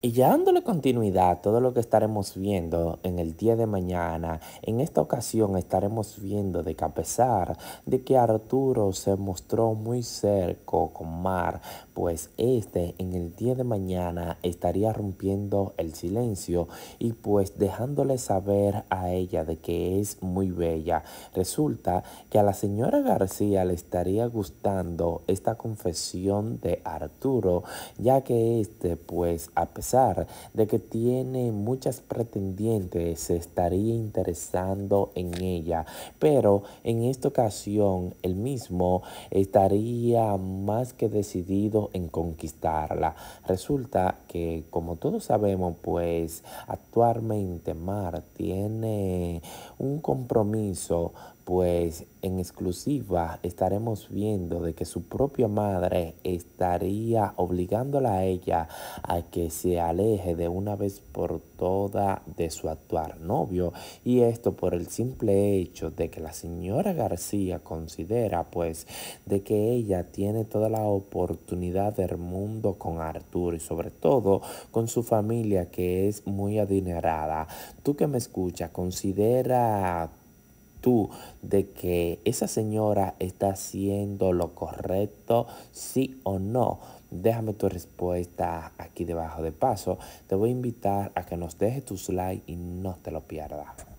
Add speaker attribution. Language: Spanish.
Speaker 1: Y ya dándole continuidad a todo lo que estaremos viendo en el día de mañana, en esta ocasión estaremos viendo de que a pesar de que Arturo se mostró muy cerco con Mar, pues este en el día de mañana estaría rompiendo el silencio y pues dejándole saber a ella de que es muy bella. Resulta que a la señora García le estaría gustando esta confesión de Arturo, ya que este pues a pesar de que tiene muchas pretendientes, se estaría interesando en ella. Pero en esta ocasión, el mismo estaría más que decidido en conquistarla. Resulta que, como todos sabemos, pues actualmente Mar tiene un compromiso pues en exclusiva estaremos viendo de que su propia madre estaría obligándola a ella a que se aleje de una vez por todas de su actual novio y esto por el simple hecho de que la señora García considera pues de que ella tiene toda la oportunidad del mundo con Arturo y sobre todo con su familia que es muy adinerada. Tú que me escuchas, considera tú de que esa señora está haciendo lo correcto, sí o no? Déjame tu respuesta aquí debajo de paso. Te voy a invitar a que nos dejes tu slide y no te lo pierdas.